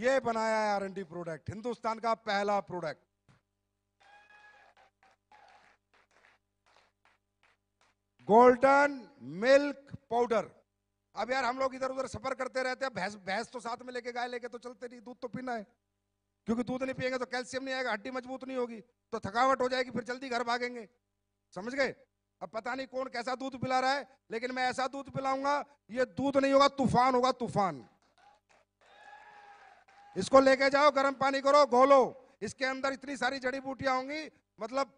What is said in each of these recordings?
ये बनाया है आरएनडी प्रोडक्ट हिंदुस्तान का पहला प्रोडक्ट गोल्डन मिल्क पाउडर अब यार हम लोग इधर उधर सफर करते रहते हैं भैंस भैंस तो साथ में लेके गाय लेके तो चलते नहीं दूध तो पीना है क्योंकि दूध नहीं पिएंगे तो कैल्शियम नहीं आएगा हड्डी मजबूत नहीं होगी तो थकावट हो जाएगी फिर जल्दी घर भागेंगे समझ गए अब पता नहीं कौन कैसा दूध पिला रहा है लेकिन मैं ऐसा दूध पिलाऊंगा ये दूध नहीं होगा तूफान होगा तूफान इसको लेके जाओ गर्म पानी करो घोलो इसके अंदर इतनी सारी जड़ी बूटियां होंगी मतलब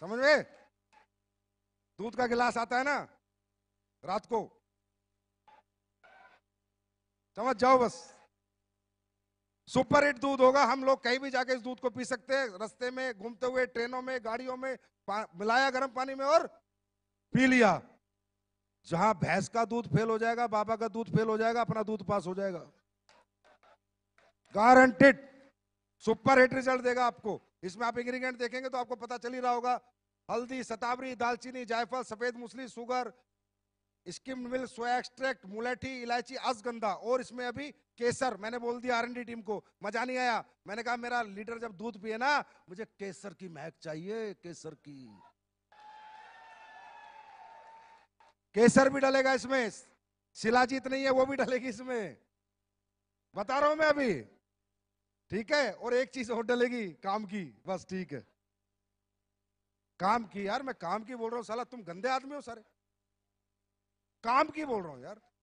समझ में दूध का गिलास आता है ना रात को समझ जाओ बस सुपर हिट दूध होगा हम लोग कहीं भी जाके इस दूध को पी सकते हैं रस्ते में घूमते हुए ट्रेनों में गाड़ियों में मिलाया गर्म पानी में और पी लिया जहां भैंस का दूध फेल हो जाएगा बाबा का दूध फेल हो जाएगा अपना दूध पास हो जाएगा गारंटेड सुपर हिट रिजल्ट देगा आपको इसमें आप इंग्रीडियंट देखेंगे तो आपको पता चल ही रहा होगा हल्दी सतावरी दालचीनी जायफल सफेद मूसली sugar skim milk soya extract मुलेठी इलायची असगंधा और इसमें अभी केसर मैंने बोल दिया आर टीम को मजा नहीं आया मैंने कहा मेरा लीटर जब दूध पिए ना मुझे केसर की महक चाहिए केसर की केसर भी डलेगा इसमें शिलाजीत नहीं है वो भी डलेगी इसमें बता रहा हूं मैं अभी ठीक है और एक चीज और डलेगी काम की बस ठीक है काम की यार मैं काम की बोल रहा हूं साला तुम गंदे आदमी हो सारे काम की बोल रहा हूं यार